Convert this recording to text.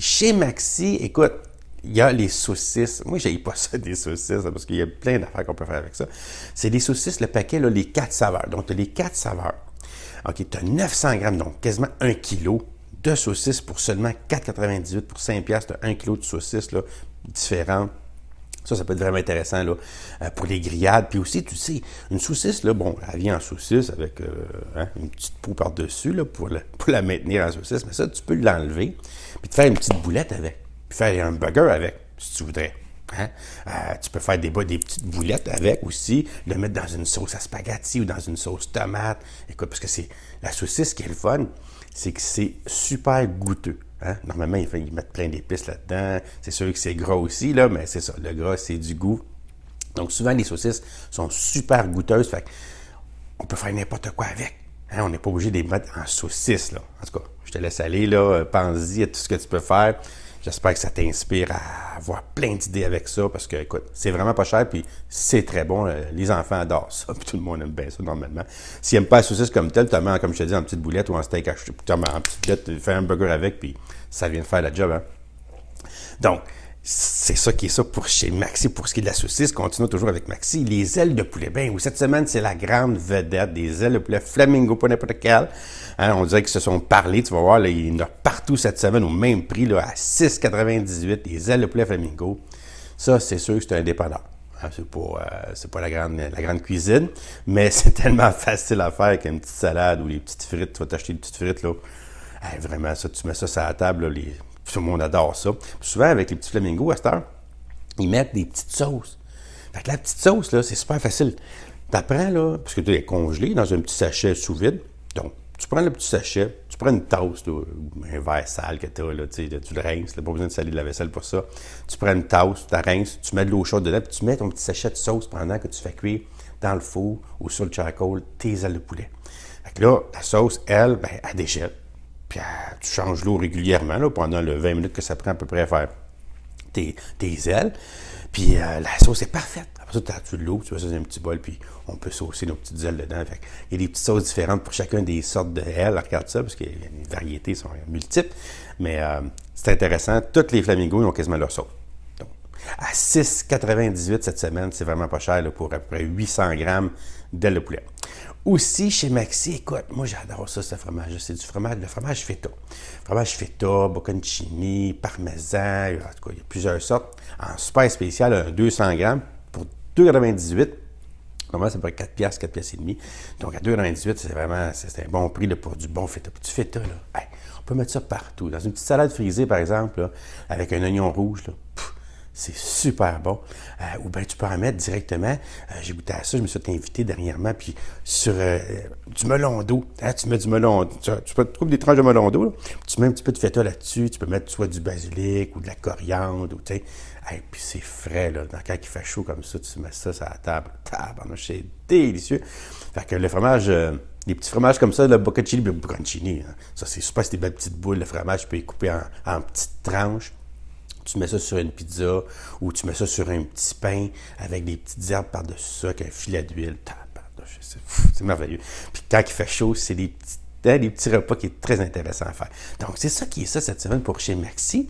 Chez Maxi, écoute, il y a les saucisses. Moi, je pas ça des saucisses hein, parce qu'il y a plein d'affaires qu'on peut faire avec ça. C'est les saucisses, le paquet, les quatre saveurs. Donc, tu as les quatre saveurs. OK, tu as 900 grammes, donc quasiment un kilo de saucisses pour seulement 4,98 pour 5 piastres, Tu as un kilo de saucisses là, différentes. Ça, ça peut être vraiment intéressant là, euh, pour les grillades. Puis aussi, tu sais, une saucisse, là, bon, elle vient en saucisse avec euh, hein, une petite peau par-dessus pour, pour la maintenir en saucisse, mais ça, tu peux l'enlever puis te faire une petite boulette avec, puis faire un burger avec, si tu voudrais. Hein? Euh, tu peux faire des, des petites boulettes avec aussi, le mettre dans une sauce à spaghetti ou dans une sauce tomate. Écoute, parce que c'est la saucisse qui est le fun, c'est que c'est super goûteux. Hein? Normalement, ils, ils, mettent plein d'épices là-dedans. C'est sûr que c'est gras aussi, là, mais c'est ça. Le gras, c'est du goût. Donc, souvent, les saucisses sont super goûteuses. Fait on peut faire n'importe quoi avec. Hein, on n'est pas obligé de les mettre en saucisse. Là. En tout cas, je te laisse aller. Là, euh, pense-y à tout ce que tu peux faire. J'espère que ça t'inspire à avoir plein d'idées avec ça parce que, écoute, c'est vraiment pas cher puis c'est très bon. Euh, les enfants adorent ça. Puis tout le monde aime bien ça normalement. S'ils n'aiment pas la saucisse comme telle, tu mets, comme je te dis, en petite boulette ou en steak tu Tu en petite boulette, tu fais un burger avec puis ça vient de faire la job. Hein? Donc, c'est ça qui est ça pour chez Maxi. Pour ce qui est de la saucisse, continuons toujours avec Maxi. Les ailes de poulet. Ben, oui, cette semaine, c'est la grande vedette des ailes de poulet flamingo, pas n'importe quelle. Hein, on dirait qu'ils se sont parlé. Tu vas voir, il y en a partout cette semaine au même prix, là, à 6,98, les ailes de poulet flamingo. Ça, c'est sûr que c'est indépendant. Hein, euh, c'est pas, la, grande, la grande cuisine, mais c'est tellement facile à faire avec une petite salade ou les petites frites. Tu vas t'acheter des petites frites, là. vraiment, ça, tu mets ça sur la table, là, les tout le monde adore ça. souvent, avec les petits flamingos à cette heure, ils mettent des petites sauces. Fait que la petite sauce, là, c'est super facile. T'apprends, là, parce que tu es congelé dans un petit sachet sous vide. Donc, tu prends le petit sachet, tu prends une tasse, ou un verre sale que tu as, là, tu le rinces, tu pas besoin de saler de la vaisselle pour ça. Tu prends une tasse, tu la rinces, tu mets de l'eau chaude dedans, puis tu mets ton petit sachet de sauce pendant que tu fais cuire dans le four ou sur le charcoal tes ailes de poulet. Fait que là, la sauce, elle, ben, elle déchire. Puis euh, tu changes l'eau régulièrement là, pendant le 20 minutes que ça prend à peu près à faire tes, ailes. Puis euh, la sauce est parfaite. Après ça, tu as de l'eau, tu vas ça dans un petit bol, puis on peut saucer nos petites ailes dedans. il y a des petites sauces différentes pour chacun des sortes d'ailes. ailes. regarde ça, parce que les variétés sont multiples. Mais euh, c'est intéressant. Toutes les flamingos, ils ont quasiment leur sauce. Donc, à 6,98 cette semaine, c'est vraiment pas cher pour à peu près 800 grammes d'ailes de poulet. Aussi, chez Maxi, écoute, moi j'adore ça, ce fromage. C'est du fromage, le fromage feta. Fromage feta, bocconcini, parmesan, euh, en tout cas, il y a plusieurs sortes. En super spécial, 200 grammes pour 2,98 Normalement, ça ça ça être 4 piastres, 4 et demi. Donc, à 2,98 c'est vraiment c'est un bon prix pour du bon feta. du feta, là, on peut mettre ça partout. Dans une petite salade frisée, par exemple, avec un oignon rouge, là, c'est super bon. Euh, ou bien tu peux en mettre directement. Euh, j'ai goûté à ça, je me suis invité dernièrement, puis sur euh, du melon d'eau. Hein, tu mets du melon, tu, tu, peux des tranches de melon d'eau, tu mets un petit peu de feta là-dessus, tu peux mettre soit du basilic ou de la coriandre, ou puis c'est frais, là. Dans, quand il fait chaud comme ça, tu mets ça sur la table. c'est délicieux. Fait que le fromage les petits fromages comme ça, le bocconcini, le bocconcini, hein. ça c'est super, c'est des belles petites boules, de fromage, tu peux les couper en petites tranches tu mets ça sur une pizza ou tu mets ça sur un petit pain avec des petites herbes par-dessus ça, avec un filet d'huile. C'est merveilleux. Puis quand il fait chaud, c'est hein, des petits, repas qui est très intéressant à faire. Donc, c'est ça qui est ça cette semaine pour chez Maxi.